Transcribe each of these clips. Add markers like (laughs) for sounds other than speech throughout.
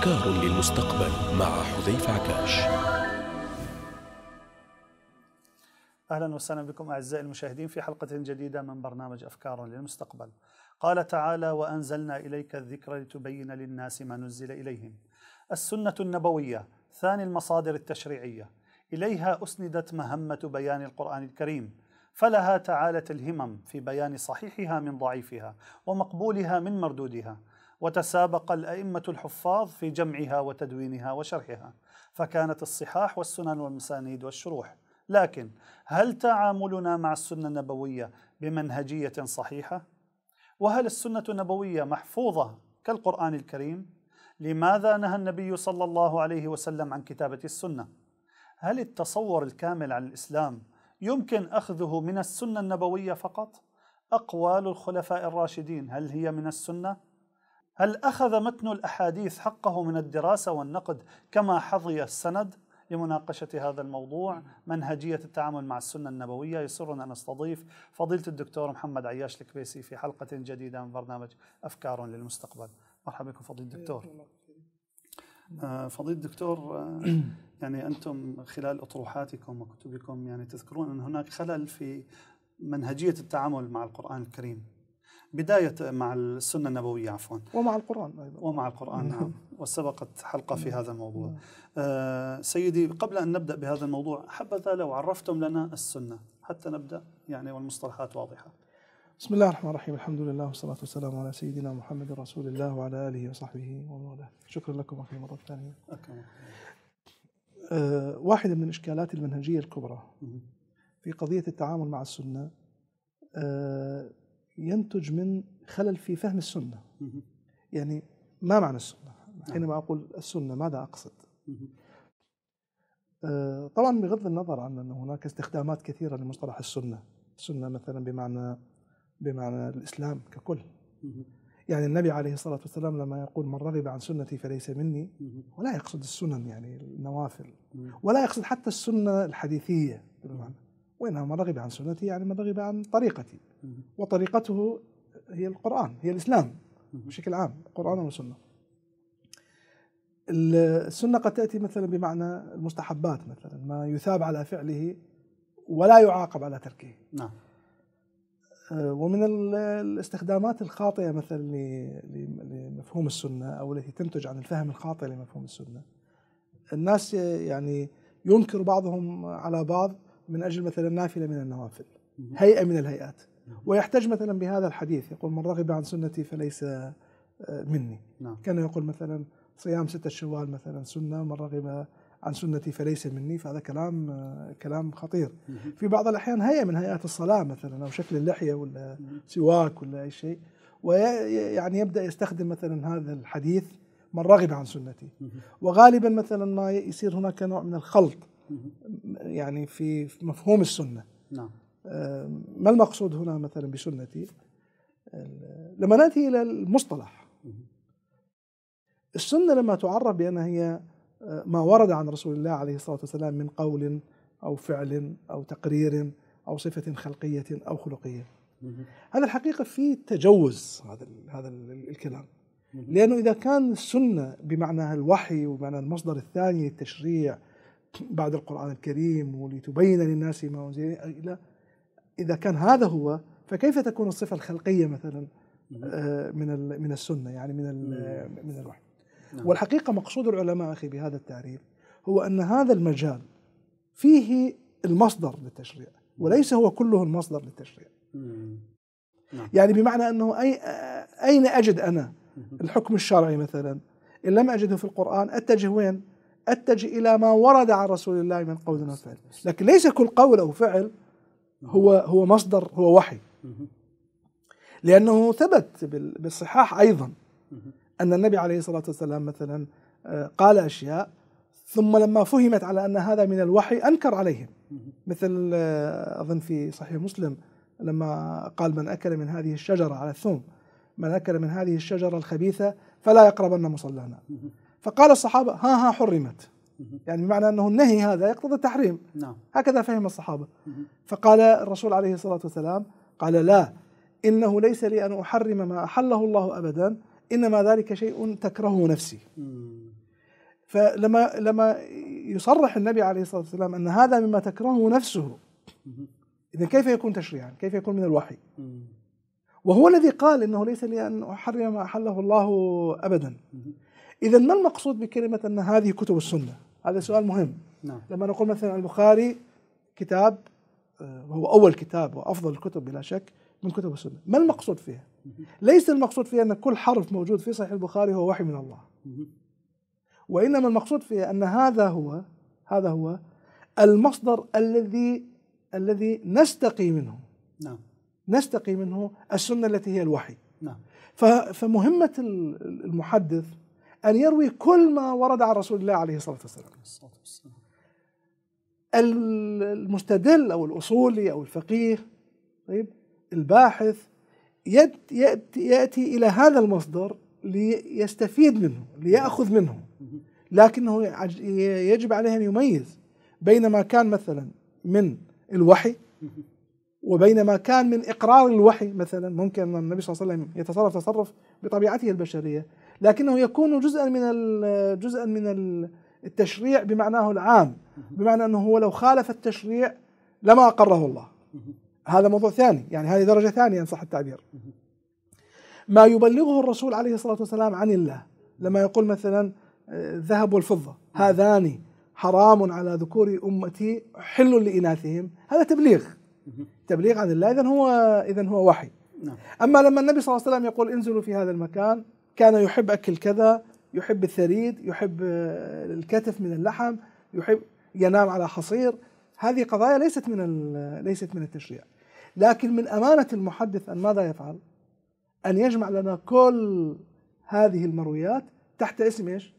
أفكار للمستقبل مع حذيف عكاش أهلا وسهلا بكم أعزائي المشاهدين في حلقة جديدة من برنامج أفكار للمستقبل قال تعالى وأنزلنا إليك الذكر لتبين للناس ما نزل إليهم السنة النبوية ثاني المصادر التشريعية إليها أسندت مهمة بيان القرآن الكريم فلها تعالت الهمم في بيان صحيحها من ضعيفها ومقبولها من مردودها وتسابق الأئمة الحفاظ في جمعها وتدوينها وشرحها فكانت الصحاح والسنن والمسانيد والشروح لكن هل تعاملنا مع السنة النبوية بمنهجية صحيحة؟ وهل السنة النبوية محفوظة كالقرآن الكريم؟ لماذا نهى النبي صلى الله عليه وسلم عن كتابة السنة؟ هل التصور الكامل عن الإسلام يمكن أخذه من السنة النبوية فقط؟ أقوال الخلفاء الراشدين هل هي من السنة؟ هل أخذ متن الأحاديث حقه من الدراسة والنقد كما حظي السند؟ لمناقشة هذا الموضوع منهجية التعامل مع السنة النبوية يسرنا أن نستضيف فضيلة الدكتور محمد عياش الكبيسي في حلقة جديدة من برنامج أفكار للمستقبل مرحبا بكم فضيلة الدكتور آه، فضيلة الدكتور آه، (clears throat) يعني أنتم خلال أطروحاتكم وكتبكم يعني تذكرون أن هناك خلل في منهجية التعامل مع القرآن الكريم بداية مع السنة النبوية عفوا ومع القرآن أيضا ومع القرآن نعم, نعم. وسبقت حلقة في نعم. هذا الموضوع نعم. آه سيدي قبل أن نبدأ بهذا الموضوع حبذا لو عرفتم لنا السنة حتى نبدأ يعني والمصطلحات واضحة بسم الله الرحمن الرحيم الحمد لله والصلاة والسلام على سيدنا محمد رسول الله وعلى آله وصحبه ومن والاه شكرا لكم أخي مرة ثانية آه واحدة من الإشكالات المنهجية الكبرى في قضية التعامل مع السنة آه ينتج من خلل في فهم السنة يعني ما معنى السنة نعم. حينما أقول السنة ماذا أقصد آه، طبعا بغض النظر عن أن هناك استخدامات كثيرة لمصطلح السنة السنة مثلا بمعنى بمعنى الإسلام ككل يعني النبي عليه الصلاة والسلام لما يقول من رغب عن سنتي فليس مني ولا يقصد السنن يعني النوافل ولا يقصد حتى السنة الحديثية بالمعنى وإنما من رغب عن سنتي يعني من رغب عن طريقتي وطريقته هي القرآن هي الإسلام بشكل عام قرآن وسنة السنة قد تأتي مثلا بمعنى المستحبات مثلا ما يثاب على فعله ولا يعاقب على تركه نعم آه، ومن الاستخدامات الخاطئة مثلا لمفهوم السنة أو التي تنتج عن الفهم الخاطئ لمفهوم السنة الناس يعني ينكر بعضهم على بعض من أجل مثلا نافلة من النوافل هيئة من الهيئات نعم. ويحتج مثلا بهذا الحديث يقول من رغب عن سنتي فليس آه، مني نعم. كان يقول مثلا صيام ستة شوال مثلا سنة من رغب عن سنتي فليس مني فهذا كلام آه، كلام خطير في بعض الأحيان هيئة من هيئات الصلاة مثلا أو شكل اللحية ولا سواك ولا أي شيء ويعني يبدأ يستخدم مثلا هذا الحديث من رغب عن سنتي وغالبا مثلا ما يصير هناك نوع من الخلط يعني في مفهوم السنة نعم ما المقصود هنا مثلا بسنتي لما نأتي إلى المصطلح السنة لما تعرف بأن هي ما ورد عن رسول الله عليه الصلاة والسلام من قول أو فعل أو تقرير أو صفة خلقية أو خلقية هذا الحقيقة في تجوز هذا هذا الكلام لأنه إذا كان السنة بمعناها الوحي ومعنى المصدر الثاني للتشريع بعد القرآن الكريم ولتبين للناس ما أنزل إلى إذا كان هذا هو فكيف تكون الصفة الخلقية مثلا آه، من من السنة يعني من من الوحي نعم. والحقيقة مقصود العلماء أخي بهذا التعريف هو أن هذا المجال فيه المصدر للتشريع وليس هو كله المصدر للتشريع نعم. يعني بمعنى أنه أي أين أجد أنا الحكم الشرعي مثلا إن لم أجده في القرآن أتجه وين أتجه إلى ما ورد عن رسول الله من قول وفعل لكن ليس كل قول أو فعل هو هو مصدر هو وحي لأنه ثبت بالصحاح أيضا أن النبي عليه الصلاة والسلام مثلا آه، قال أشياء ثم لما فهمت على أن هذا من الوحي أنكر عليهم مثل آه، أظن في صحيح مسلم لما قال من أكل من هذه الشجرة على الثوم من أكل من هذه الشجرة الخبيثة فلا يقربن مصلانا فقال الصحابة ها ها حرمت يعني بمعنى أنه النهي هذا يقتضي التحريم نعم. هكذا فهم الصحابة فقال الرسول عليه الصلاة والسلام قال لا إنه ليس لي أن أحرم ما أحله الله أبدا إنما ذلك شيء تكرهه نفسي فلما لما يصرح النبي عليه الصلاة والسلام أن هذا مما تكرهه نفسه إذا كيف يكون تشريعا كيف يكون من الوحي وهو الذي قال إنه ليس لي أن أحرم ما أحله الله أبدا إذا ما المقصود بكلمة أن هذه كتب السنة؟ هذا سؤال مهم نعم. لما نقول مثلا البخاري كتاب آه، هو أول كتاب وأفضل الكتب بلا شك من كتب السنة ما المقصود فيها؟ ليس المقصود فيها أن كل حرف موجود في صحيح البخاري هو وحي من الله وإنما المقصود فيها أن هذا هو هذا هو المصدر الذي الذي نستقي منه نعم نستقي منه السنة التي هي الوحي نعم فمهمة المحدث أن يروي كل ما ورد عن رسول الله عليه الصلاة والسلام المستدل أو الأصولي أو الفقيه طيب الباحث يأتي, يأتي إلى هذا المصدر ليستفيد منه ليأخذ منه لكنه يجب عليه أن يميز بين ما كان مثلا من الوحي وبين ما كان من إقرار الوحي مثلا ممكن أن النبي صلى الله عليه وسلم يتصرف تصرف بطبيعته البشرية لكنه يكون جزءا من جزءا من التشريع بمعناه العام بمعنى انه هو لو خالف التشريع لما اقره الله هذا موضوع ثاني يعني هذه درجه ثانيه ان صح التعبير ما يبلغه الرسول عليه الصلاه والسلام عن الله لما يقول مثلا الذهب آه، والفضه هذان حرام على ذكور امتي حل لاناثهم هذا تبليغ تبليغ عن الله اذا هو اذا هو وحي نعم. اما لما النبي صلى الله عليه وسلم يقول انزلوا في هذا المكان كان يحب أكل كذا يحب الثريد يحب آه، الكتف من اللحم يحب ينام على حصير هذه قضايا ليست من ليست من التشريع لكن من أمانة المحدث أن ماذا يفعل أن يجمع لنا كل هذه المرويات تحت اسم إيش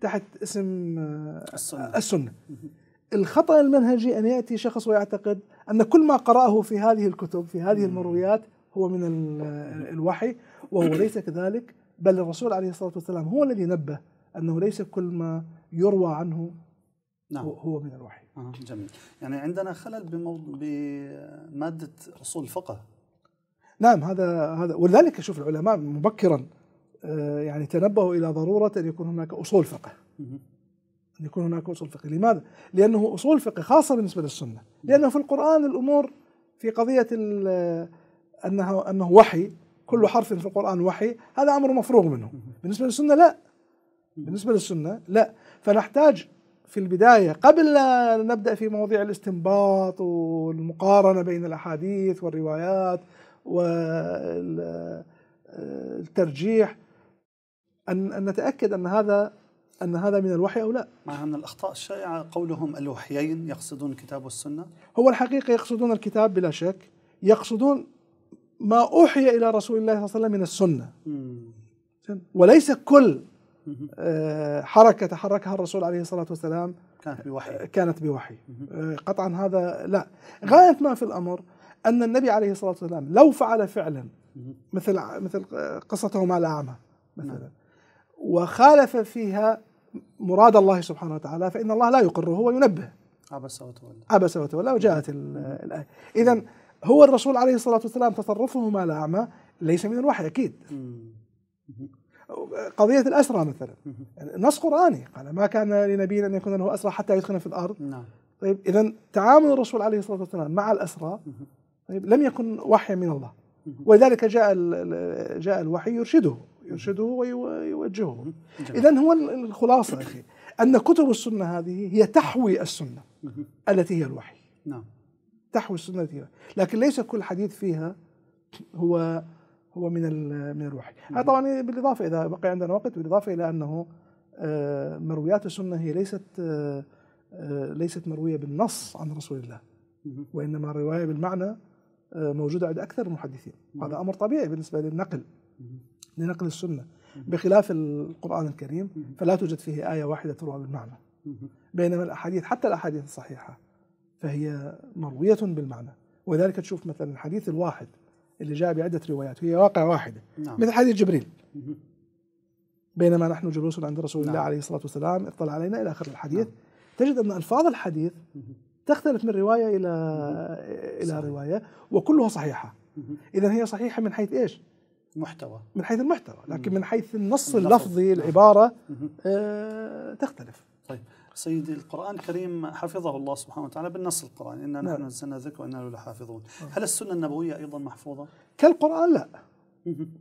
تحت اسم آه، السنة, السنة. الخطأ المنهجي أن يأتي شخص ويعتقد أن كل ما قرأه في هذه الكتب في هذه المرويات هو من آه، الوحي وهو ليس كذلك بل الرسول عليه الصلاة والسلام هو الذي نبه أنه ليس كل ما يروى عنه نعم. هو من الوحي جميل يعني عندنا خلل بموض... بمادة أصول الفقه نعم هذا هذا ولذلك شوف العلماء مبكرا آه، يعني تنبهوا إلى ضرورة أن يكون هناك أصول فقه أن يكون هناك أصول فقه لماذا؟ لأنه أصول فقه خاصة بالنسبة للسنة لأنه في القرآن الأمور في قضية أنه أنه وحي كل حرف في القرآن وحي هذا أمر مفروغ منه بالنسبة للسنة لا بالنسبة للسنة لا فنحتاج في البداية قبل لا نبدأ في مواضيع الاستنباط والمقارنة بين الأحاديث والروايات والترجيح أن نتأكد أن هذا أن هذا من الوحي أو لا مع أن الأخطاء الشائعة قولهم الوحيين يقصدون الكتاب والسنة هو الحقيقة يقصدون الكتاب بلا شك يقصدون ما أوحي إلى رسول الله صلى الله عليه وسلم من السنة وليس كل آه، حركة تحركها الرسول عليه الصلاة والسلام كانت بوحي آه، كانت بوحي آه، قطعا هذا لا غاية ما في الأمر أن النبي عليه الصلاة والسلام لو فعل فعلا مثل مثل قصته مع الأعمى مثلا نعم. وخالف فيها مراد الله سبحانه وتعالى فإن الله لا يقره وينبه عبس وتولى عبس وتولى وجاءت الآية إذا هو الرسول عليه الصلاة والسلام تصرفه تصرفهما الأعمى ليس من الوحي أكيد قضية الأسرى مثلا نص قرآني قال ما كان لنبي أن يكون له أسرى حتى يدخل في الأرض نعم. طيب إذا تعامل الرسول عليه الصلاة والسلام مع الأسرى طيب لم يكن وحيا من الله ولذلك جاء جاء الوحي يرشده يرشده ويوجهه إذا هو الخلاصة أخي أن كتب السنة هذه هي تحوي السنة التي هي الوحي نعم تحوي السنه الكبرى لكن ليس كل حديث فيها هو هو من من الوحي نعم. هذا أه، طبعا بالاضافه اذا بقي عندنا وقت بالاضافه الى انه أه، مرويات السنه هي ليست أه، ليست مرويه بالنص عن رسول الله وانما روايه بالمعنى موجوده عند اكثر المحدثين هذا امر طبيعي بالنسبه للنقل لنقل السنه بخلاف القران الكريم فلا توجد فيه ايه واحده تروى بالمعنى بينما الاحاديث حتى الاحاديث الصحيحه فهي مروية بالمعنى وذلك تشوف مثلا الحديث الواحد اللي جاء بعدة روايات هي واقع واحدة نعم. مثل حديث جبريل بينما نحن جلوس عند رسول نعم. الله عليه الصلاة والسلام اطلع علينا إلى آخر الحديث نعم. تجد أن ألفاظ الحديث تختلف من رواية إلى إلى رواية وكلها صحيحة إذا هي صحيحة من حيث إيش؟ محتوى من حيث المحتوى لكن من حيث النص اللفظي نعم. العبارة آه تختلف طيب سيدي القرآن الكريم حفظه الله سبحانه وتعالى بالنص القرآني إنا نعم. نحن نزلنا الذكر وإنا له لحافظون هل السنة النبوية أيضا محفوظة؟ كالقرآن لا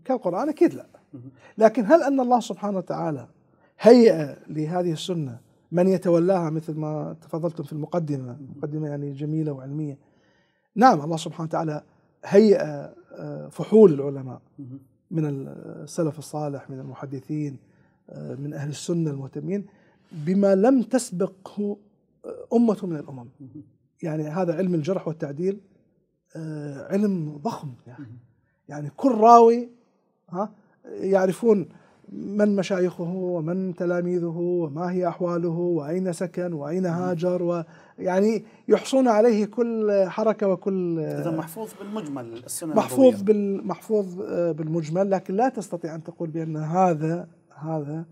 كالقرآن أكيد لا لكن هل أن الله سبحانه وتعالى هيئ لهذه السنة من يتولاها مثل ما تفضلتم في المقدمة مقدمة يعني جميلة وعلمية نعم الله سبحانه وتعالى هيئ آه، فحول العلماء من السلف الصالح من المحدثين آه، من أهل السنة المهتمين بما لم تسبقه آه، أمة من الأمم يعني هذا علم الجرح والتعديل آه، علم ضخم يعني يعني كل راوي ها يعرفون من مشايخه ومن تلاميذه وما هي أحواله وأين سكن وأين هاجر ويعني يحصون عليه كل حركة وكل آه، إذا محفوظ بالمجمل السنة محفوظ بالمحفوظ محفوظ بالمجمل لكن لا تستطيع أن تقول بأن هذا هذا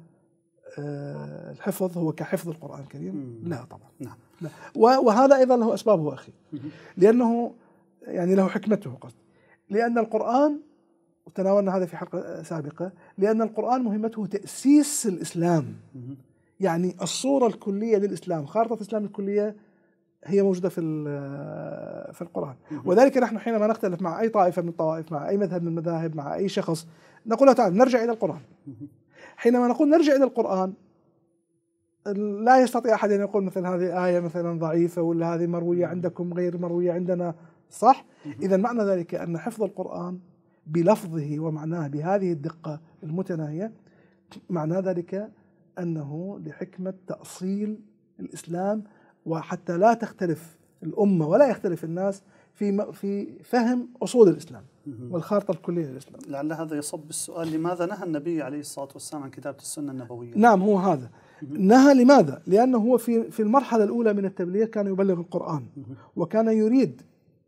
آه، الحفظ هو كحفظ القرآن الكريم لا طبعا نعم لا. وهذا أيضا له أسبابه أخي لأنه يعني له حكمته قصد لأن القرآن وتناولنا هذا في حلقة سابقة لأن القرآن مهمته تأسيس الإسلام يعني الصورة الكلية للإسلام خارطة الإسلام الكلية هي موجودة في في القرآن وذلك نحن حينما نختلف مع أي طائفة من الطوائف مع أي مذهب من المذاهب مع أي شخص نقول له تعال نرجع إلى القرآن حينما نقول نرجع إلى القرآن لا يستطيع أحد أن يقول مثل هذه آية مثلا ضعيفة ولا هذه مروية نعم. عندكم غير مروية عندنا صح؟ إذا معنى ذلك أن حفظ القرآن بلفظه ومعناه بهذه الدقة المتناهية معنى ذلك أنه لحكمة تأصيل الإسلام وحتى لا تختلف الأمة ولا يختلف الناس في في فهم أصول الإسلام والخارطة الكلية للإسلام لعل هذا يصب بالسؤال لماذا نهى النبي عليه الصلاة والسلام عن كتابة السنة النبوية نعم هو هذا نهى لماذا؟ لأنه هو في في المرحلة الأولى من التبليغ كان يبلغ القرآن وكان يريد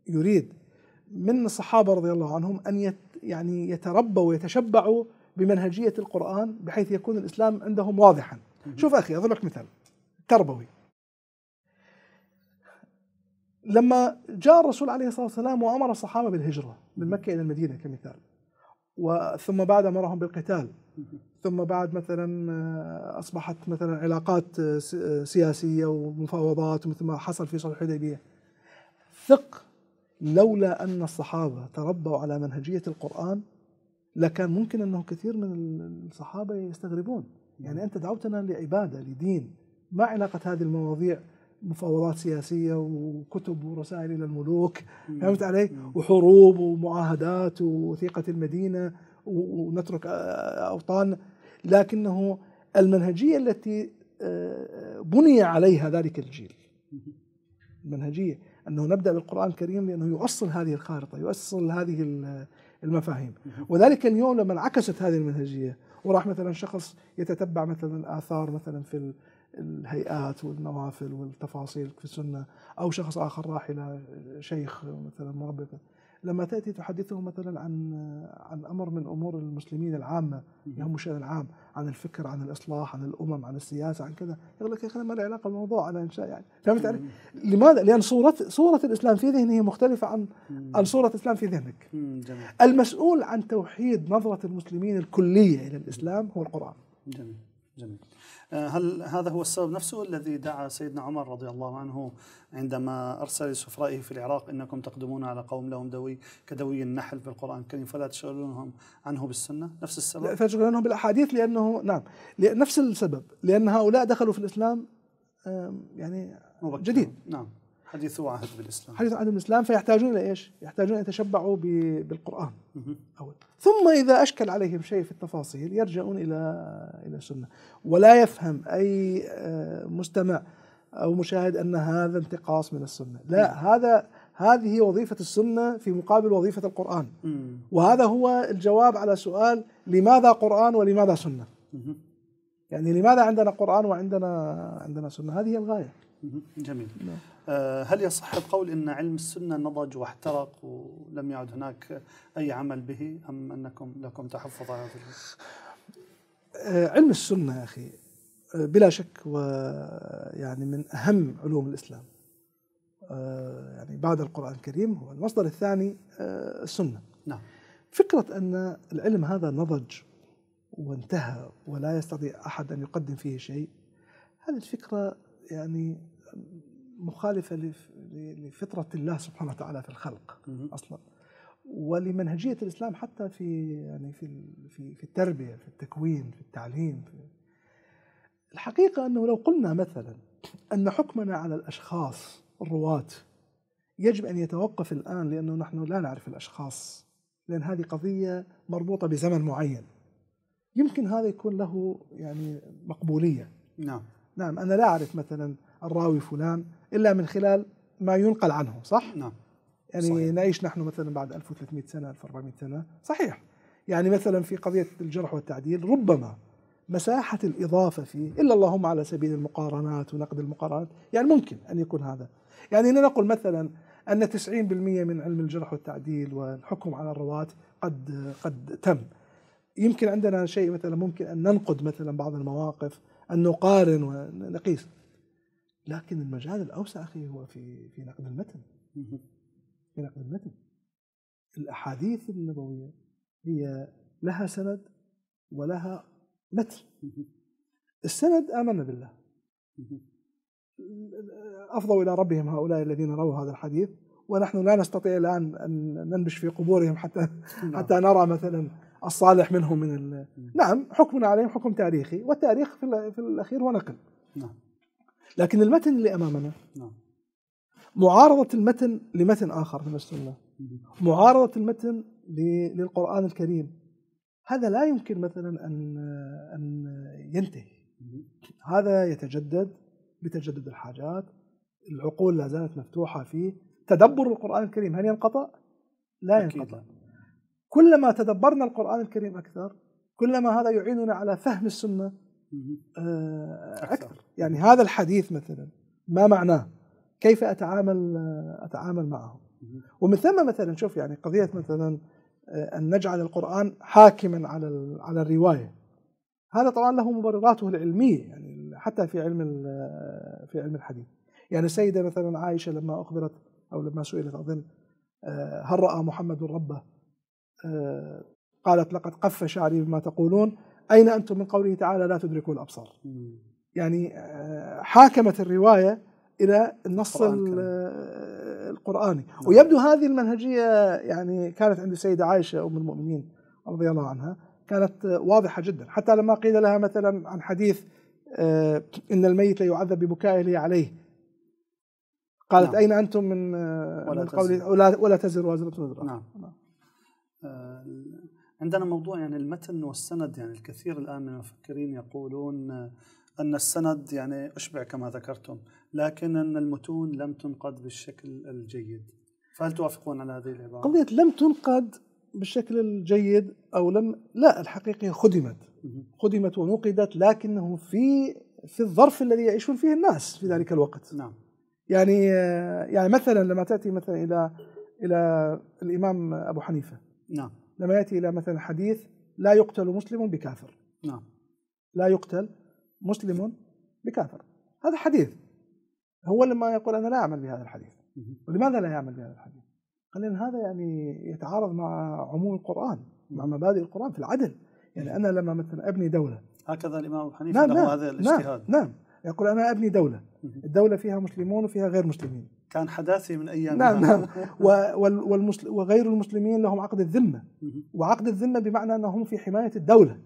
يريد من الصحابة رضي الله عنهم أن يت يعني يتربوا ويتشبعوا بمنهجية القرآن بحيث يكون الإسلام عندهم واضحا شوف أخي أضرب لك مثال تربوي لما جاء الرسول عليه الصلاه والسلام وامر الصحابه بالهجره من مكه الى المدينه كمثال وثم بعد امرهم بالقتال ثم بعد مثلا آه، اصبحت مثلا علاقات آه، آه، سياسيه ومفاوضات مثل ما حصل في صلح الحديبيه ثق لولا ان الصحابه تربوا على منهجيه القران لكان ممكن انه كثير من الصحابه يستغربون يعني انت دعوتنا لعباده لدين ما علاقه هذه المواضيع مفاوضات سياسيه وكتب ورسائل الى الملوك فهمت علي؟ وحروب ومعاهدات ووثيقه المدينه ونترك اوطاننا لكنه المنهجيه التي بني عليها ذلك الجيل المنهجيه انه نبدا بالقران الكريم لانه يؤصل هذه الخارطه يؤصل هذه المفاهيم وذلك اليوم لما انعكست هذه المنهجيه وراح مثلا شخص يتتبع مثلا اثار مثلا في الهيئات والنوافل والتفاصيل في السنه او شخص اخر راح الى شيخ مثلا مربي لما تاتي تحدثه مثلا عن عن امر من امور المسلمين العامه يهم الشان العام عن الفكر عن الاصلاح عن الامم عن السياسه عن كذا يقول لك يا اخي ما لي علاقه بالموضوع انا انشاء يعني فهمت علي؟ لماذا؟ لان صوره صوره الاسلام في ذهنه مختلفه عن عن صوره الاسلام في ذهنك. المسؤول عن توحيد نظره المسلمين الكليه الى الاسلام هو القران. جميل. جميل آه، هل هذا هو السبب نفسه الذي دعا سيدنا عمر رضي الله عنه عندما أرسل لسفرائه في العراق إنكم تقدمون على قوم لهم دوي كدوي النحل في القرآن الكريم فلا تشغلونهم عنه بالسنة نفس السبب لا تشغلونهم بالأحاديث لأنه نعم نفس السبب لأن هؤلاء دخلوا في الإسلام يعني مبكرا. جديد نعم حديث عهد بالاسلام حديث عهد بالاسلام فيحتاجون الى ايش؟ يحتاجون ان يتشبعوا بالقران اول ثم اذا اشكل عليهم شيء في التفاصيل يرجعون الى الى السنه ولا يفهم اي آه، مستمع او مشاهد ان هذا انتقاص من السنه لا هذا هذه وظيفة السنة في مقابل وظيفة القرآن وهذا هو الجواب على سؤال لماذا قرآن ولماذا سنة يعني لماذا عندنا قرآن وعندنا عندنا سنة هذه هي الغاية جميل نعم. آه، هل يصح القول ان علم السنه نضج واحترق ولم يعد هناك اي عمل به ام انكم لكم تحفظ على آه علم السنه يا اخي آه، بلا شك ويعني من اهم علوم الاسلام آه، يعني بعد القران الكريم هو المصدر الثاني السنه نعم فكره ان العلم هذا نضج وانتهى ولا يستطيع احد ان يقدم فيه شيء هذه الفكره يعني مخالفة لفطرة الله سبحانه وتعالى في الخلق أصلا ولمنهجية الإسلام حتى في يعني في في في التربية في التكوين في التعليم في الحقيقة أنه لو قلنا مثلا أن حكمنا على الأشخاص الرواة يجب أن يتوقف الآن لأنه نحن لا نعرف الأشخاص لأن هذه قضية مربوطة بزمن معين يمكن هذا يكون له يعني مقبولية نعم نعم أنا لا أعرف مثلا الراوي فلان إلا من خلال ما ينقل عنه صح؟ نعم يعني صحيح. نعيش نحن مثلا بعد 1300 سنة 1400 سنة صحيح يعني مثلا في قضية الجرح والتعديل ربما مساحة الإضافة فيه إلا اللهم على سبيل المقارنات ونقد المقارنات يعني ممكن أن يكون هذا يعني لنقل مثلا أن 90% من علم الجرح والتعديل والحكم على الرواة قد قد تم يمكن عندنا شيء مثلا ممكن أن ننقد مثلا بعض المواقف أن نقارن ونقيس لكن المجال الاوسع اخي هو في في نقد المتن في نقد المتن الاحاديث النبويه هي لها سند ولها متن السند امنا بالله افضوا الى ربهم هؤلاء الذين رووا هذا الحديث ونحن لا نستطيع الان ان ننبش في قبورهم حتى نعم. حتى نرى مثلا الصالح منهم من نعم حكمنا عليهم حكم تاريخي والتاريخ في الاخير هو نقل نعم لكن المتن اللي امامنا نعم. معارضه المتن لمتن اخر من السنه معارضه المتن للقران الكريم هذا لا يمكن مثلا ان ان ينتهي هذا يتجدد بتجدد الحاجات العقول لا زالت مفتوحه فيه تدبر القران الكريم هل ينقطع؟ لا ينقطع كلما تدبرنا القرآن الكريم أكثر كلما هذا يعيننا على فهم السنة آه، أكثر. يعني هذا الحديث مثلا ما معناه كيف اتعامل اتعامل معه ومن ثم مثلا شوف يعني قضيه مثلا آه، ان نجعل القران حاكما على على الروايه هذا طبعا له مبرراته العلميه يعني حتى في علم آه، في علم الحديث يعني السيده مثلا عائشه لما اخبرت او لما سئلت اظن آه، هل راى محمد ربه قالت لقد قف شعري بما تقولون اين انتم من قوله تعالى لا تدركوا الابصار يعني آه، حاكمت الروايه الى النص آه، القراني نعم. ويبدو هذه المنهجيه يعني كانت عند السيده عائشه ام المؤمنين رضي الله عنها كانت آه، واضحه جدا حتى لما قيل لها مثلا عن حديث ان الميت ليعذب ببكائه عليه قالت نعم. اين انتم من ولا من قولي ولا, ولا تزر وازره وزر نعم, نعم. عندنا موضوع يعني المتن والسند يعني الكثير الان من المفكرين يقولون أن السند يعني أشبع كما ذكرتم لكن أن المتون لم تنقد بالشكل الجيد فهل توافقون على هذه العبارة؟ قضية لم تنقد بالشكل الجيد أو لم لا الحقيقة خدمت خدمت ونقدت لكنه في في الظرف الذي يعيشون فيه الناس في ذلك الوقت نعم يعني يعني مثلا لما تأتي مثلا إلى إلى الإمام أبو حنيفة نعم لما يأتي إلى مثلا حديث لا يقتل مسلم بكافر نعم لا يقتل مسلم بكافر هذا حديث هو لما يقول أنا لا أعمل بهذا الحديث ولماذا لا يعمل بهذا الحديث قال لأن هذا يعني يتعارض مع عموم القرآن مع مبادئ القرآن في العدل يعني أنا لما مثلا أبني دولة هكذا الإمام حنيفة نعم له نعم هذا نعم، الاجتهاد نعم, نعم يقول أنا أبني دولة الدولة فيها مسلمون وفيها غير مسلمين كان حداثي من أيام نعم نعم (laughs) والمسل وغير المسلمين لهم عقد الذمة وعقد الذمة بمعنى أنهم في حماية الدولة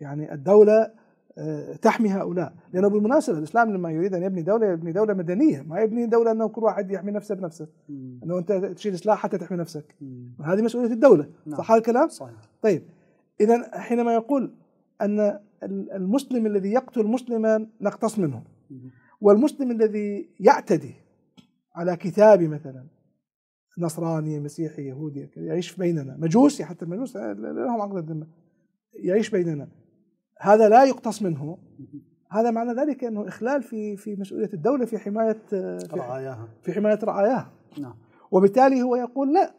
يعني الدولة آه، تحمي هؤلاء لانه بالمناسبه الاسلام لما يريد ان يبني دوله يبني دوله مدنيه ما يبني دوله انه كل واحد يحمي نفسه بنفسه مم. انه انت تشيل سلاح حتى تحمي نفسك مم. هذه مسؤوليه الدوله نعم. صح الكلام صحيح. طيب اذا حينما يقول ان المسلم الذي يقتل مسلما نقتص منه مم. والمسلم الذي يعتدي على كتابي مثلا نصراني مسيحي يهودي يعيش بيننا مجوسي حتى المجوس لهم عقد الذمه يعيش بيننا هذا لا يقتص منه هذا معنى ذلك انه اخلال في في مسؤوليه الدوله في حمايه في رعاياها في حمايه رعاياها نعم وبالتالي هو يقول لا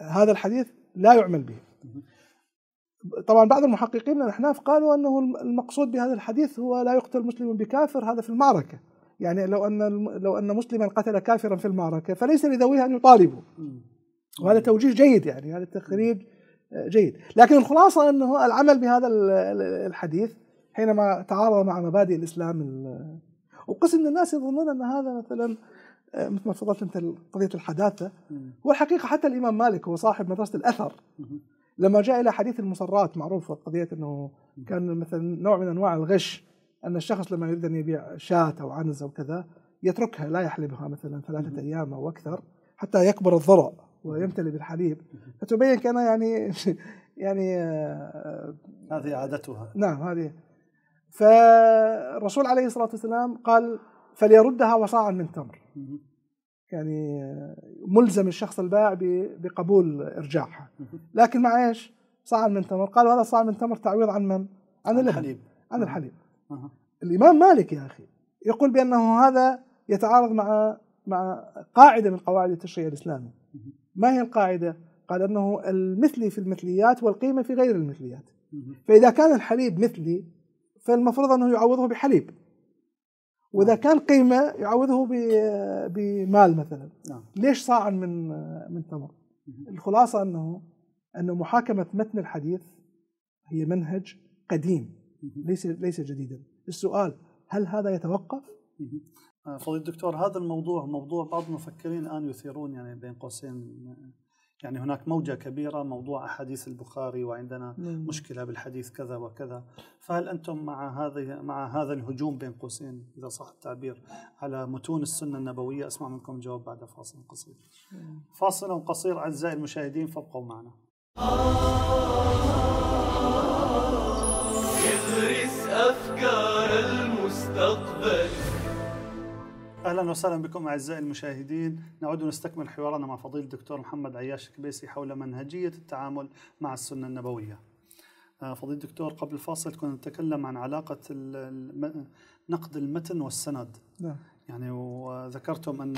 هذا الحديث لا يعمل به طبعا بعض المحققين من الاحناف قالوا انه المقصود بهذا الحديث هو لا يقتل مسلم بكافر هذا في المعركه يعني لو ان لو ان مسلما قتل كافرا في المعركه فليس لذويها ان يطالبوا وهذا توجيه جيد يعني هذا التخريج جيد لكن الخلاصة أنه العمل بهذا الحديث حينما تعارض مع مبادئ الإسلام وقسم من الناس يظنون أن هذا مثلا آه، مثل ما تفضلت أنت قضية الحداثة والحقيقة حتى الإمام مالك هو صاحب مدرسة الأثر لما جاء إلى حديث المصرات معروف قضية أنه كان مثلا نوع من أنواع الغش أن الشخص لما يريد أن يبيع شاة أو عنز أو كذا يتركها لا يحلبها مثلا ثلاثة أيام أو أكثر حتى يكبر الضرع ويمتلئ بالحليب فتبين كان يعني (laughs) يعني آه، هذه عادتها نعم هذه فالرسول عليه الصلاة والسلام قال فليردها وصاعا من تمر يعني آه، ملزم الشخص البائع بقبول إرجاعها لكن مع إيش صاع من تمر قالوا هذا صاع من تمر تعويض عن من عن الحليب عن نعم. الحليب الإمام مالك يا أخي يقول بأنه هذا يتعارض مع مع قاعدة من قواعد التشريع الإسلامي ما هي القاعدة؟ قال أنه المثلي في المثليات والقيمة في غير المثليات فإذا كان الحليب مثلي فالمفروض أنه يعوضه بحليب واذا نعم. كان قيمه يعوضه بمال مثلا نعم. ليش صاعا من من تمر الخلاصه انه أن محاكمه متن الحديث هي منهج قديم ليس ليس جديدا السؤال هل هذا يتوقف آه، فضيلة الدكتور هذا الموضوع موضوع بعض المفكرين الآن يثيرون يعني بين قوسين يعني هناك موجة كبيرة موضوع أحاديث البخاري وعندنا مم. نعم. مشكلة بالحديث كذا وكذا فهل أنتم مع هذه مع هذا الهجوم بين قوسين إذا صح التعبير على متون السنة النبوية أسمع منكم جواب بعد فاصل قصير نعم. فاصل قصير أعزائي المشاهدين فابقوا معنا اغرس أفكار المستقبل اهلا وسهلا بكم اعزائي المشاهدين، نعود ونستكمل حوارنا مع فضيله الدكتور محمد عياش الكبيسي حول منهجيه التعامل مع السنه النبويه. آه، فضيله الدكتور قبل الفاصل كنا نتكلم عن علاقه نقد المتن والسند. نعم. يعني وذكرتم ان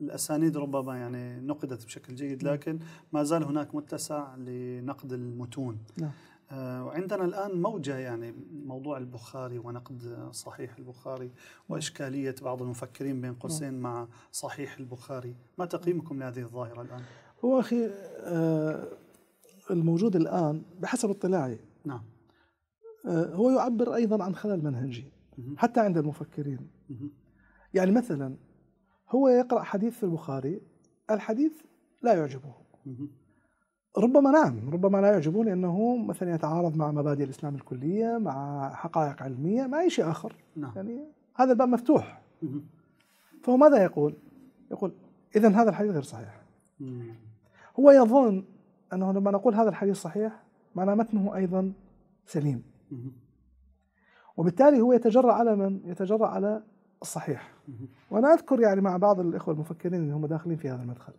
الاسانيد ربما يعني نقدت بشكل جيد نعم. لكن ما زال هناك متسع لنقد المتون. نعم. آه، وعندنا الآن موجة يعني موضوع البخاري ونقد صحيح البخاري وإشكالية بعض المفكرين بين نعم. قوسين مع صحيح البخاري ما تقييمكم لهذه الظاهرة الآن؟ هو أخي آه، الموجود الآن بحسب اطلاعي نعم آه، هو يعبر أيضا عن خلل منهجي حتى عند المفكرين يعني مثلا هو يقرأ حديث في البخاري الحديث لا يعجبه ربما نعم ربما لا يعجبوني أنه مثلا يتعارض مع مبادئ الإسلام الكلية مع حقائق علمية مع أي شيء آخر نعم. يعني هذا الباب مفتوح فهو ماذا يقول؟ يقول إذا هذا الحديث غير صحيح هو يظن أنه لما نقول هذا الحديث صحيح معنى متنه أيضا سليم وبالتالي هو يتجرأ على من؟ يتجرأ على الصحيح وانا اذكر يعني مع بعض الاخوه المفكرين اللي هم داخلين في هذا المدخل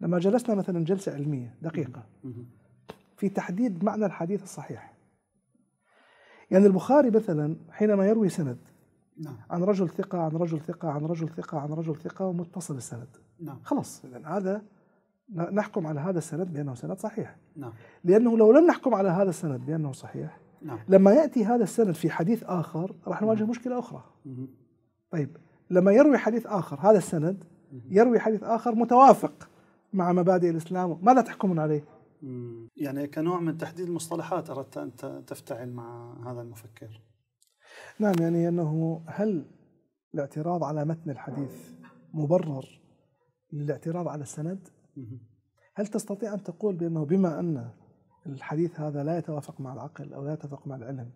لما جلسنا مثلا جلسه علميه دقيقه في تحديد معنى الحديث الصحيح يعني البخاري مثلا حينما يروي سند نعم. عن رجل ثقة عن رجل ثقة عن رجل ثقة عن رجل ثقة ومتصل السند نعم. خلاص إذا هذا نحكم على هذا السند بأنه سند صحيح نعم. لأنه لو لم نحكم على هذا السند بأنه صحيح نعم. لما يأتي هذا السند في حديث آخر راح نواجه مشكلة أخرى طيب لما يروي حديث آخر هذا السند يروي حديث آخر متوافق مع مبادئ الإسلام ماذا تحكمون عليه؟ يعني كنوع من تحديد المصطلحات أردت أن تفتعل مع هذا المفكر نعم يعني أنه هل الاعتراض على متن الحديث مبرر للاعتراض على السند؟ هل تستطيع أن تقول بأنه بما أن الحديث هذا لا يتوافق مع العقل أو لا يتوافق مع العلم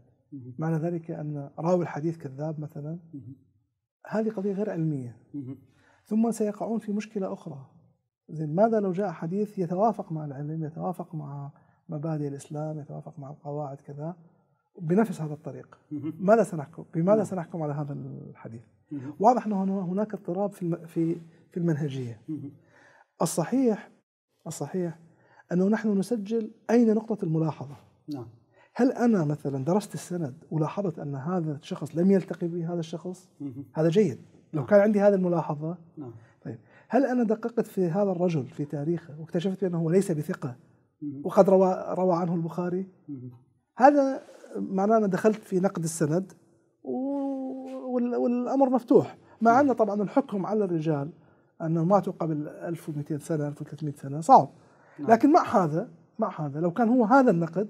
معنى ذلك أن راوي الحديث كذاب مثلا هذه قضية غير علمية ثم سيقعون في مشكلة أخرى زين ماذا لو جاء حديث يتوافق مع العلم يتوافق مع مبادئ الإسلام يتوافق مع القواعد كذا بنفس هذا الطريق ماذا سنحكم بماذا نعم. سنحكم على هذا الحديث واضح أنه هناك اضطراب في في في المنهجية الصحيح الصحيح أنه نحن نسجل أين نقطة الملاحظة نعم هل انا مثلا درست السند ولاحظت ان هذا الشخص لم يلتقي بهذا الشخص؟ هذا جيد لو كان عندي هذه الملاحظه نعم طيب هل انا دققت في هذا الرجل في تاريخه واكتشفت بانه هو ليس بثقه وقد روى روى عنه البخاري؟ هذا معناه انا دخلت في نقد السند والامر مفتوح مع ان طبعا الحكم على الرجال انه ماتوا قبل 1200 سنه 1300 سنه صعب نعم. لكن مع هذا مع هذا لو كان هو هذا النقد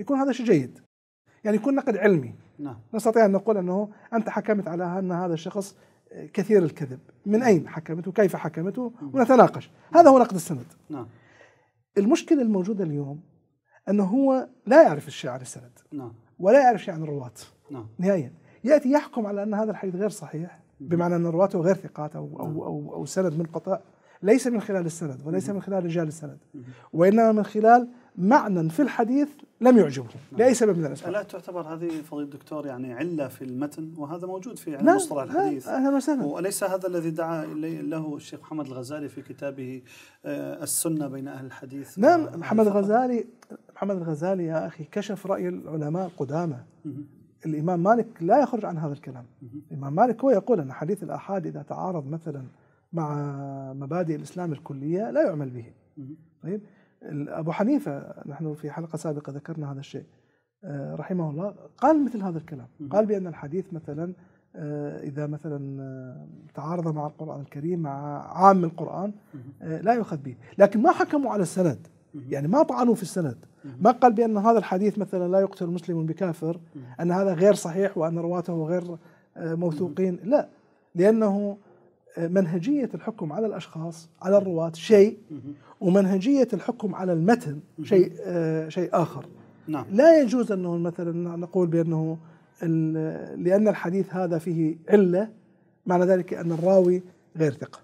يكون هذا شيء جيد يعني يكون نقد علمي نعم نستطيع أن نقول أنه أنت حكمت على أن هذا الشخص كثير الكذب من نعم. أين حكمته كيف حكمته نعم. ونتناقش هذا هو نقد السند نعم المشكلة الموجودة اليوم أنه هو لا يعرف الشيء عن السند نعم ولا يعرف شيء عن الرواة نعم نهائيا يأتي يحكم على أن هذا الحديث غير صحيح بمعنى أن رواته غير ثقات أو, أو, نعم. أو, أو سند منقطع ليس من خلال السند وليس من خلال رجال السند وإنما من خلال معنى في الحديث لم يعجبه نعم. لأي سبب من الأسباب ألا تعتبر هذه فضيلة الدكتور يعني علة في المتن وهذا موجود في علم مصطلح الحديث لا هذا وسهلا وليس هذا الذي دعا له الشيخ محمد الغزالي في كتابه آه، السنة بين أهل الحديث نعم محمد الغزالي محمد الغزالي يا أخي كشف رأي العلماء القدامى الإمام مالك لا يخرج عن هذا الكلام الإمام مالك هو يقول أن حديث الآحاد إذا تعارض مثلا مع مبادئ الإسلام الكلية لا يعمل به طيب أبو حنيفة نحن في حلقة سابقة ذكرنا هذا الشيء آه، رحمه الله قال مثل هذا الكلام قال بأن الحديث مثلا آه، إذا مثلا آه، تعارض مع القرآن الكريم مع عام القرآن لا يؤخذ به لكن ما حكموا على السند يعني ما طعنوا في السند ما قال بأن هذا الحديث مثلا لا يقتل مسلم بكافر أن هذا غير صحيح وأن رواته غير موثوقين لا لأنه منهجية الحكم على الأشخاص على الرواة شيء ومنهجية الحكم على المتن شيء آه، شيء آخر نعم. لا يجوز أنه مثلا نقول بأنه لأن الحديث هذا فيه علة معنى ذلك أن الراوي غير ثقة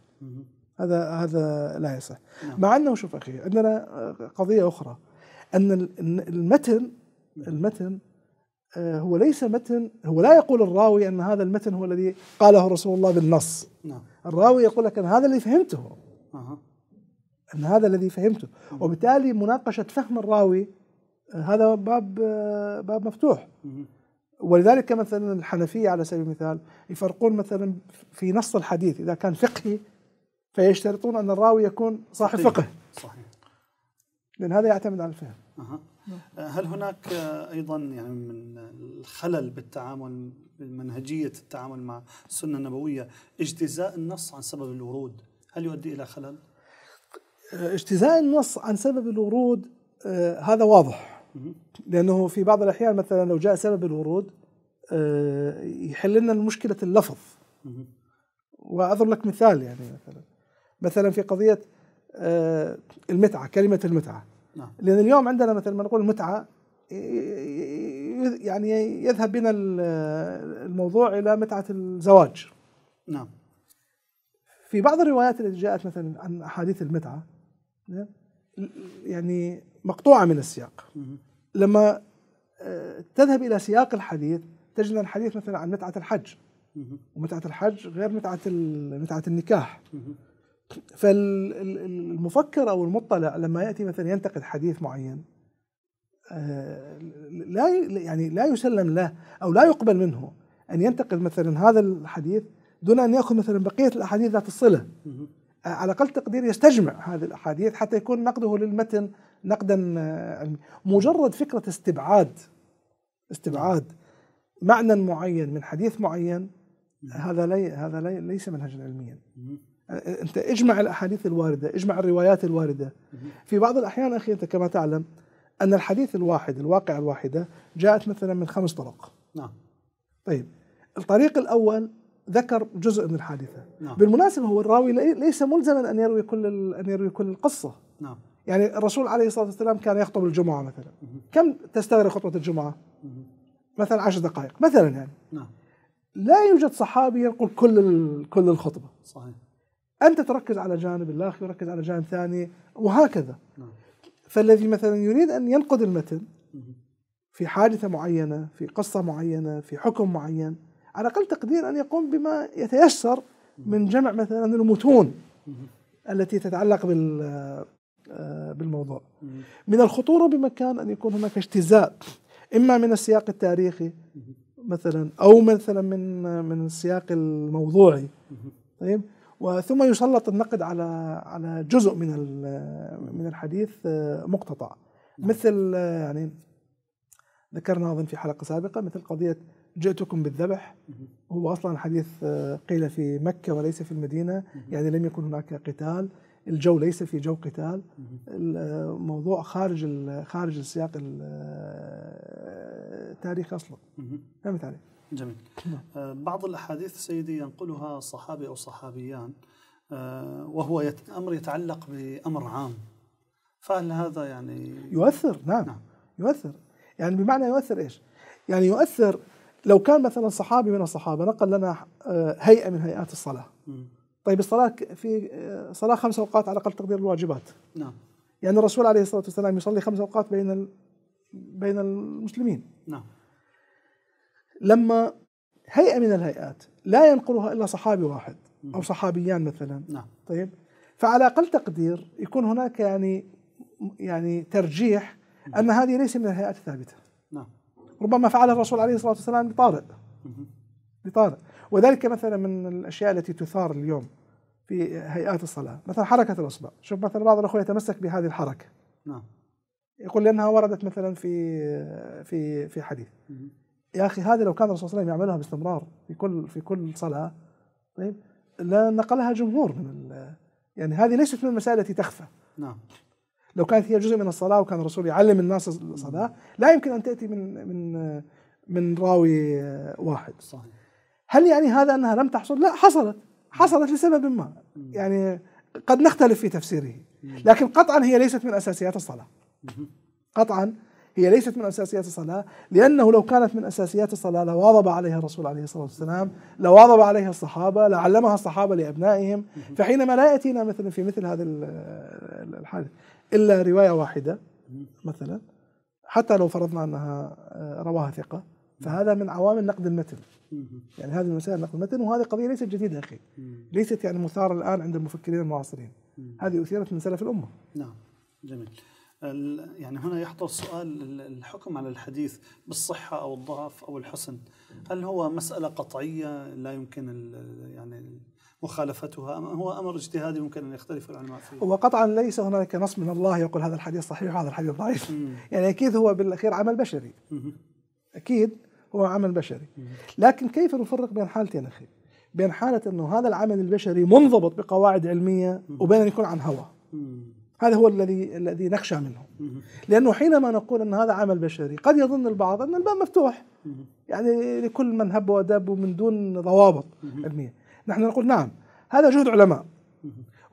هذا هذا لا يصح نعم. مع أنه شوف أخي عندنا قضية أخرى أن المتن المتن آه، هو ليس متن هو لا يقول الراوي أن هذا المتن هو الذي قاله رسول الله بالنص نعم. الراوي يقول لك أن هذا اللي فهمته أن هذا الذي فهمته وبالتالي مناقشة فهم الراوي آه، هذا باب آه، باب مفتوح ولذلك مثلا الحنفية على سبيل المثال يفرقون مثلا في نص الحديث إذا كان فقهي فيشترطون أن الراوي يكون صاحب فقه صحيح. لان هذا يعتمد على الفهم أه. هل هناك ايضا يعني من الخلل بالتعامل بمنهجيه التعامل مع السنه النبويه اجتزاء النص عن سبب الورود هل يؤدي الى خلل اجتزاء النص عن سبب الورود آه هذا واضح لانه في بعض الاحيان مثلا لو جاء سبب الورود آه يحل لنا مشكله اللفظ واضرب لك مثال يعني مثلا مثلا في قضيه آه المتعه كلمه المتعه نعم. لأن اليوم عندنا مثل ما نقول المتعة يعني يذهب بنا الموضوع إلى متعة الزواج نعم في بعض الروايات التي جاءت مثلا عن أحاديث المتعة يعني مقطوعة من السياق لما آه، تذهب إلى سياق الحديث تجد الحديث مثلا عن متعة الحج متعة الحج غير متعة متعة النكاح فالمفكر او المطلع لما ياتي مثلا ينتقد حديث معين آه، لا يعني لا يسلم له او لا يقبل منه ان ينتقد مثلا هذا الحديث دون ان ياخذ مثلا بقيه الاحاديث ذات الصله آه، على اقل تقدير يستجمع هذه الاحاديث حتى يكون نقده للمتن نقدا آه، مجرد فكره استبعاد استبعاد معنى معين من حديث معين هذا لي هذا لي ليس منهجا علميا انت اجمع الاحاديث الوارده، اجمع الروايات الوارده. في بعض الاحيان اخي انت كما تعلم ان الحديث الواحد، الواقعه الواحده جاءت مثلا من خمس طرق. نعم. طيب الطريق الاول ذكر جزء من الحادثه. نعم. بالمناسبه هو الراوي ليس ملزما ان يروي كل ان يروي كل القصه. نعم. يعني الرسول عليه الصلاه والسلام كان يخطب الجمعه مثلا. مم. كم تستغرق خطبه الجمعه؟ مم. مثلا عشر دقائق مثلا يعني. نعم. لا يوجد صحابي ينقل كل كل الخطبه. صحيح. أنت تركز على جانب الآخر يركز على جانب ثاني وهكذا فالذي مثلا يريد أن ينقد المتن في حادثة معينة في قصة معينة في حكم معين على أقل تقدير أن يقوم بما يتيسر من جمع مثلا المتون التي تتعلق بال آه، بالموضوع من الخطورة بمكان أن يكون هناك اجتزاء إما من السياق التاريخي مثلا أو مثلا من آه، من السياق الموضوعي طيب وثم يسلط النقد على على جزء من من الحديث آه، مقتطع نعم. مثل آه، يعني ذكرنا اظن في حلقه سابقه مثل قضيه جئتكم بالذبح هو اصلا حديث آه، قيل في مكه وليس في المدينه يعني لم يكن هناك قتال الجو ليس في جو قتال الموضوع خارج خارج السياق التاريخي اصلا فهمت علي؟ جميل نعم. آه، بعض الأحاديث سيدي ينقلها صحابي أو صحابيان آه، وهو أمر يتعلق بأمر عام فهل هذا يعني يؤثر نعم, نعم. يؤثر يعني بمعنى يؤثر إيش يعني يؤثر لو كان مثلا صحابي من الصحابة نقل لنا آه، هيئة من هيئات الصلاة م. طيب الصلاة في صلاة خمس أوقات على أقل تقدير الواجبات نعم يعني الرسول عليه الصلاة والسلام يصلي خمس أوقات بين بين المسلمين نعم لما هيئه من الهيئات لا ينقلها الا صحابي واحد او صحابيان مثلا نعم طيب فعلى اقل تقدير يكون هناك يعني يعني ترجيح ان هذه ليس من الهيئات الثابته نعم ربما فعل الرسول عليه الصلاه والسلام بطارئ بطارئ وذلك مثلا من الاشياء التي تثار اليوم في هيئات الصلاه مثلا حركه الاصبع شوف مثلا بعض الاخوه يتمسك بهذه الحركه نعم يقول لانها وردت مثلا في في في حديث يا اخي هذه لو كان الرسول صلى الله عليه وسلم يعملها باستمرار في كل في كل صلاه طيب لنقلها جمهور من يعني هذه ليست من المسائل التي تخفى نعم لو كانت هي جزء من الصلاه وكان الرسول يعلم الناس الصلاه لا يمكن ان تاتي من من من راوي واحد صحيح هل يعني هذا انها لم تحصل؟ لا حصلت حصلت لسبب ما يعني قد نختلف في تفسيره لكن قطعا هي ليست من اساسيات الصلاه قطعا هي ليست من أساسيات الصلاة لأنه لو كانت من أساسيات الصلاة لواظب عليها الرسول عليه الصلاة والسلام لواظب عليها الصحابة لعلمها الصحابة لأبنائهم فحينما لا يأتينا مثلا في مثل هذا الحادث إلا رواية واحدة مثلا حتى لو فرضنا أنها آه، رواها ثقة فهذا من عوامل نقد المتن يعني هذه المسائل نقد المتن وهذه قضية ليست جديدة أخي ليست يعني مثارة الآن عند المفكرين المعاصرين هذه أثيرت من سلف الأمة نعم جميل يعني هنا يحضر سؤال الحكم على الحديث بالصحة أو الضعف أو الحسن هل هو مسألة قطعية لا يمكن يعني مخالفتها أم هو أمر اجتهادي يمكن أن يختلف العلماء فيه وقطعا ليس هناك نص من الله يقول هذا الحديث صحيح وهذا الحديث ضعيف يعني أكيد هو بالأخير عمل بشري أكيد هو عمل بشري لكن كيف نفرق بين حالتين أخي بين حالة أنه هذا العمل البشري منضبط بقواعد علمية وبين أن يكون عن هوى هذا هو الذي الذي نخشى منه لانه حينما نقول ان هذا عمل بشري قد يظن البعض ان الباب مفتوح يعني لكل من هب ودب ومن دون ضوابط علميه نحن نقول نعم هذا جهد علماء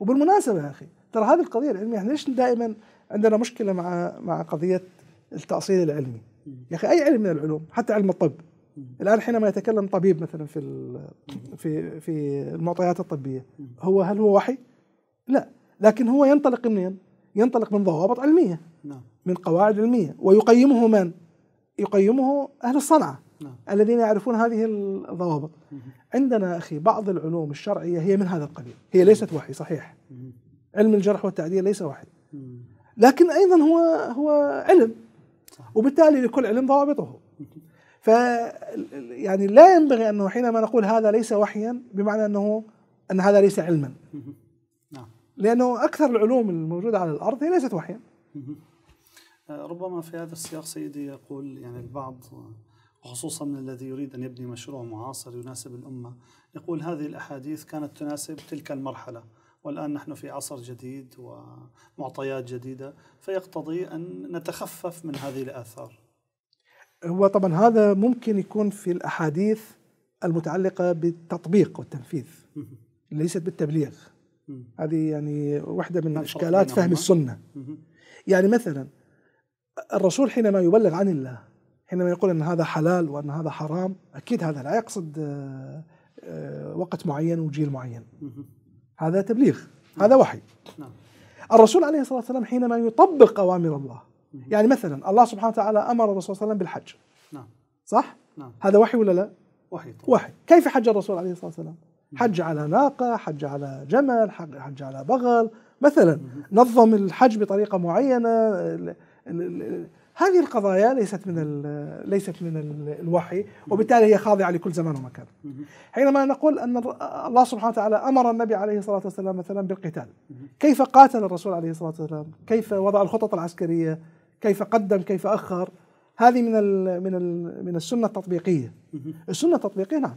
وبالمناسبه يا اخي ترى هذه القضيه العلميه احنا ليش دائما عندنا مشكله مع مع قضيه التاصيل العلمي يا اخي اي علم من العلوم حتى علم الطب الان حينما يتكلم طبيب مثلا في في في المعطيات الطبيه هو هل هو وحي؟ لا لكن هو ينطلق منين؟ ينطلق من ضوابط علميه نعم. من قواعد علميه ويقيمه من؟ يقيمه اهل الصنعه نعم. الذين يعرفون هذه الضوابط عندنا اخي بعض العلوم الشرعيه هي من هذا القبيل هي ليست وحي صحيح علم الجرح والتعديل ليس وحي لكن ايضا هو هو علم صح. وبالتالي لكل علم ضوابطه ف يعني لا ينبغي انه حينما نقول هذا ليس وحيا بمعنى انه ان هذا ليس علما لانه اكثر العلوم الموجوده على الارض هي ليست وحيا. آه، ربما في هذا السياق سيدي يقول يعني البعض وخصوصا من الذي يريد ان يبني مشروع معاصر يناسب الامه يقول هذه الاحاديث كانت تناسب تلك المرحله والان نحن في عصر جديد ومعطيات جديده فيقتضي ان نتخفف من هذه الاثار. هو طبعا هذا ممكن يكون في الاحاديث المتعلقه بالتطبيق والتنفيذ ليست بالتبليغ. هذه يعني واحدة من إشكالات فهم السنة يعني مثلا الرسول حينما يبلغ عن الله حينما يقول أن هذا حلال وأن هذا حرام أكيد هذا لا يقصد آه، آه، وقت معين وجيل معين هذا تبليغ نعم. هذا وحي نعم. الرسول عليه الصلاة والسلام حينما يطبق أوامر الله يعني مثلا الله سبحانه وتعالى أمر الرسول صلى الله عليه وسلم بالحج نعم. صح؟ هذا وحي ولا لا؟ وحي وحي كيف حج الرسول عليه الصلاة والسلام؟ حج على ناقة حج على جمل حج على بغل مثلا نظم الحج بطريقة معينة هذه القضايا ليست من ليست من الوحي وبالتالي هي خاضعه لكل زمان ومكان. حينما نقول ان الله سبحانه وتعالى امر النبي عليه الصلاه والسلام مثلا بالقتال. كيف قاتل الرسول عليه الصلاه والسلام؟ كيف وضع الخطط العسكريه؟ كيف قدم؟ كيف اخر؟ هذه من من من السنه التطبيقيه. السنه التطبيقيه نعم.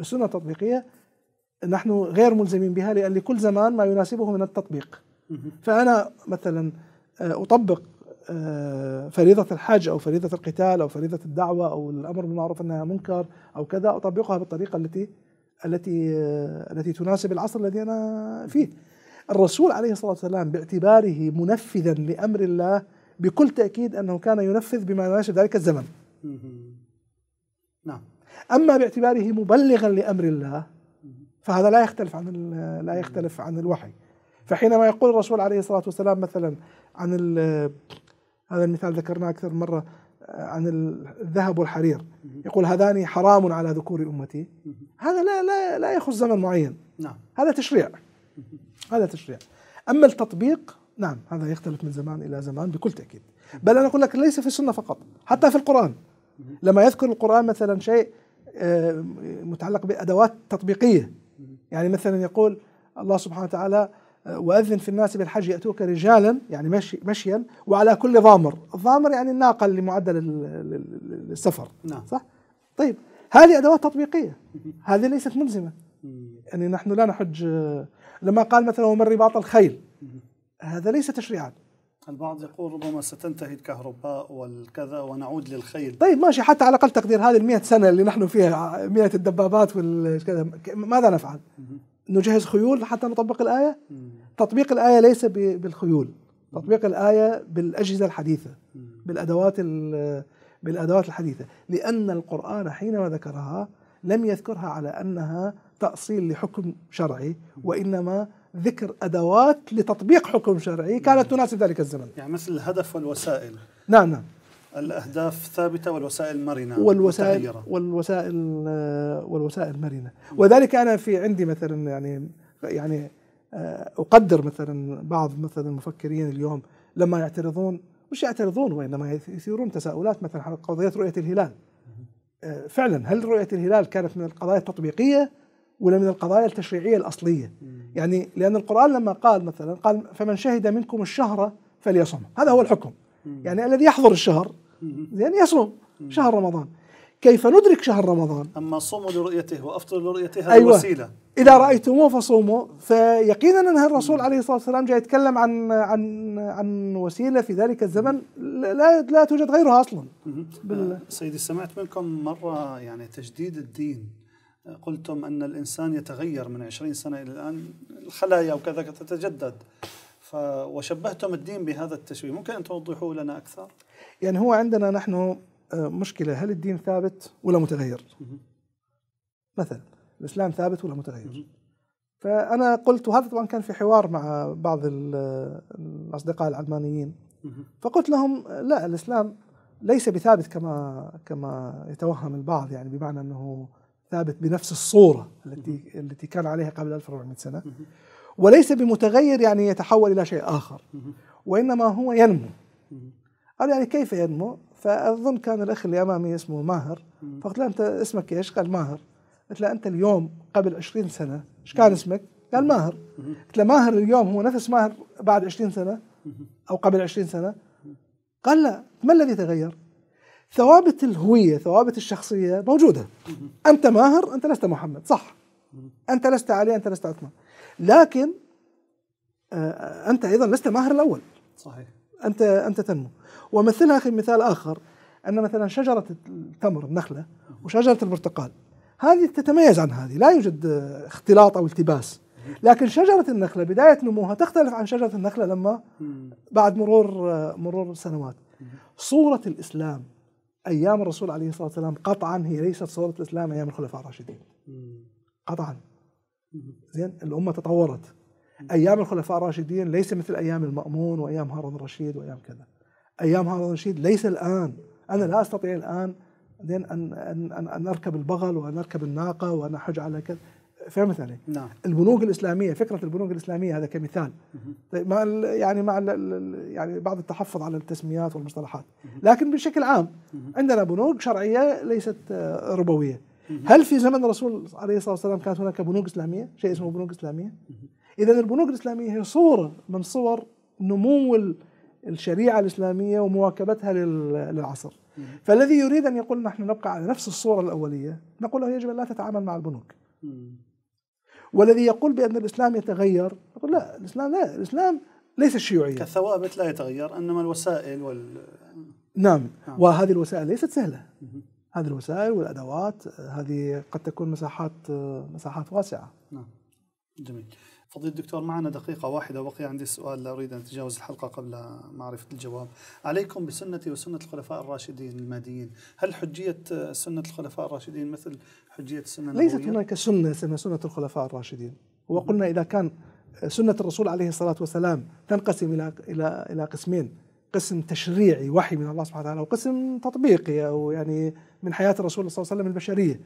السنه التطبيقيه نحن غير ملزمين بها لأن لكل زمان ما يناسبه من التطبيق فأنا مثلا آه، أطبق آه، فريضة الحج أو فريضة القتال أو فريضة الدعوة أو الأمر بالمعروف أنها منكر أو كذا أطبقها بالطريقة التي التي آه، التي تناسب العصر الذي أنا فيه الرسول عليه الصلاة والسلام باعتباره منفذا لأمر الله بكل تأكيد أنه كان ينفذ بما يناسب ذلك الزمن نعم أما باعتباره مبلغا لأمر الله فهذا لا يختلف عن لا يختلف عن الوحي فحينما يقول الرسول عليه الصلاه والسلام مثلا عن هذا المثال ذكرناه اكثر مره عن الذهب والحرير يقول هذان حرام على ذكور امتي هذا لا لا لا يخص زمن معين نعم هذا تشريع هذا تشريع اما التطبيق نعم هذا يختلف من زمان الى زمان بكل تاكيد بل انا اقول لك ليس في السنه فقط حتى في القران لما يذكر القران مثلا شيء آه، متعلق بادوات تطبيقيه يعني مثلا يقول الله سبحانه وتعالى وأذن في الناس بالحج يأتوك رجالا يعني مشي مشيا وعلى كل ضامر الضامر يعني الناقة اللي معدل للسفر نعم. صح؟ طيب هذه أدوات تطبيقية هذه ليست ملزمة (laughs) يعني نحن لا نحج لما قال مثلا ومن رباط الخيل هذا ليس تشريعات البعض يقول ربما ستنتهي الكهرباء والكذا ونعود للخيل طيب ماشي حتى على الاقل تقدير هذه ال سنه اللي نحن فيها 100 الدبابات والكذا ماذا نفعل؟ نجهز خيول حتى نطبق الايه؟ تطبيق الايه ليس بالخيول تطبيق الايه بالاجهزه الحديثه بالادوات بالادوات الحديثه لان القران حينما ذكرها لم يذكرها على انها تاصيل لحكم شرعي وانما ذكر أدوات لتطبيق حكم شرعي كانت تناسب ذلك الزمن يعني مثل الهدف والوسائل نعم نعم الأهداف ثابتة والوسائل مرنة والوسائل متغيرة. والوسائل آه، والوسائل مرنة وذلك أنا في عندي مثلا يعني يعني آه، أقدر مثلا بعض مثلا المفكرين اليوم لما يعترضون مش يعترضون وإنما يثيرون تساؤلات مثلا حول قضية رؤية الهلال آه، فعلا هل رؤية الهلال كانت من القضايا التطبيقية ولا من القضايا التشريعية الأصلية يعني لأن القرآن لما قال مثلا قال فمن شهد منكم الشهر فليصم هذا هو الحكم يعني الذي يحضر الشهر يعني يصوم شهر رمضان كيف ندرك شهر رمضان أما صوموا لرؤيته وأفطر لرؤيته هذه أيوة. وسيلة إذا رأيتموه فصوموا فيقينا أن الرسول عليه الصلاة والسلام جاء يتكلم عن عن عن وسيلة في ذلك الزمن لا لا توجد غيرها أصلا آه، سيدي سمعت منكم مرة يعني تجديد الدين قلتم أن الإنسان يتغير من عشرين سنة إلى الآن الخلايا وكذا تتجدد ف... وشبهتم الدين بهذا التشبيه ممكن أن توضحوه لنا أكثر؟ يعني هو عندنا نحن آه، مشكلة هل الدين ثابت ولا متغير؟ مثلا الإسلام ثابت ولا متغير؟ فأنا قلت وهذا طبعا كان في حوار مع بعض الأصدقاء العلمانيين فقلت لهم لا الإسلام ليس بثابت كما كما يتوهم البعض يعني بمعنى أنه ثابت بنفس الصورة التي التي كان عليها قبل 1400 سنة وليس بمتغير يعني يتحول إلى شيء آخر وإنما هو ينمو قال يعني كيف ينمو فأظن كان الأخ اللي أمامي اسمه ماهر فقلت له أنت اسمك إيش قال ماهر قلت له أنت اليوم قبل 20 سنة إيش كان اسمك قال ماهر قلت له ماهر اليوم هو نفس ماهر بعد 20 سنة أو قبل 20 سنة قال لا ما الذي تغير ثوابت الهوية ثوابت الشخصية موجودة أنت ماهر أنت لست محمد صح أنت لست علي أنت لست عثمان لكن آه، آه، أنت أيضا لست ماهر الأول صحيح أنت أنت تنمو ومثلها في مثال آخر أن مثلا شجرة التمر النخلة وشجرة البرتقال هذه تتميز عن هذه لا يوجد آه، اختلاط أو التباس لكن شجرة النخلة بداية نموها تختلف عن شجرة النخلة لما بعد مرور مرور سنوات صورة الإسلام ايام الرسول عليه الصلاه والسلام قطعا هي ليست صوره الاسلام ايام الخلفاء الراشدين قطعا زين الامه تطورت ايام الخلفاء الراشدين ليس مثل ايام المامون وايام هارون الرشيد وايام كذا ايام هارون الرشيد ليس الان انا لا استطيع الان ان ان ان, أن اركب البغل وان اركب الناقه وان احج على كذا فهمت علي؟ نعم البنوك الاسلاميه فكره البنوك الاسلاميه هذا كمثال طيب مع يعني مع يعني بعض التحفظ على التسميات والمصطلحات لكن بشكل عام عندنا بنوك شرعيه ليست آه، ربويه هل في زمن الرسول عليه الصلاه والسلام كانت هناك بنوك اسلاميه؟ شيء اسمه بنوك اسلاميه؟ اذا البنوك الاسلاميه هي صوره من صور نمو الشريعه الاسلاميه ومواكبتها للعصر. فالذي يريد ان يقول نحن نبقى على نفس الصوره الاوليه نقول له يجب ان لا تتعامل مع البنوك. والذي يقول بأن الإسلام يتغير يقول لا الإسلام لا الإسلام ليس شيوعيا كالثوابت لا يتغير إنما الوسائل وال نعم, نعم. وهذه الوسائل ليست سهلة هذه الوسائل والأدوات هذه قد تكون مساحات مساحات واسعة نعم جميل فضيل الدكتور معنا دقيقة واحدة بقي عندي سؤال لا أريد أن أتجاوز الحلقة قبل معرفة الجواب عليكم بسنة وسنة الخلفاء الراشدين المهديين هل حجية سنة الخلفاء الراشدين مثل حجية السنة ليست هناك سنة اسمها سنة الخلفاء الراشدين وقلنا إذا كان سنة الرسول عليه الصلاة والسلام تنقسم إلى إلى إلى قسمين قسم تشريعي وحي من الله سبحانه وتعالى وقسم تطبيقي او يعني من حياه الرسول صلى الله عليه وسلم البشريه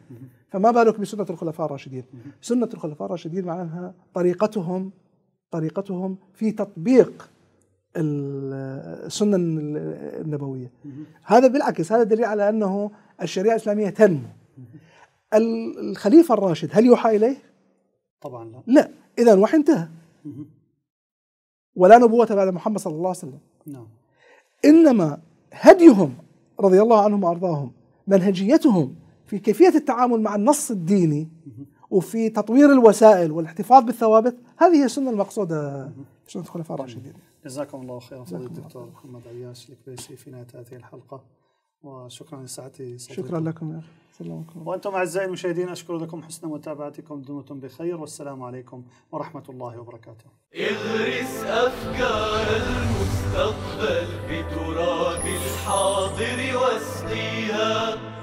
فما بالك بسنه الخلفاء الراشدين سنه الخلفاء الراشدين معناها طريقتهم طريقتهم في تطبيق السنه النبويه هذا بالعكس هذا دليل على انه الشريعه الاسلاميه تنمو الخليفه الراشد هل يوحى اليه طبعا لا لا اذا الوحي انتهى ولا نبوه بعد محمد صلى الله عليه وسلم نعم إنما هديهم رضي الله عنهم وأرضاهم منهجيتهم في كيفية التعامل مع النص الديني وفي تطوير الوسائل والاحتفاظ بالثوابت هذه هي السنة المقصودة في سنة الخلفاء الراشدين جزاكم الله خيرا فضيلة الدكتور محمد عياش الكبيسي في نهاية هذه الحلقة وشكرا لساعتي شكرا لكم يا أخي سلامكم. وأنتم أعزائي المشاهدين أشكر لكم حسن متابعتكم دمتم بخير والسلام عليكم ورحمة الله وبركاته اغرس أفكار المستقبل بتراب الحاضر واسقيها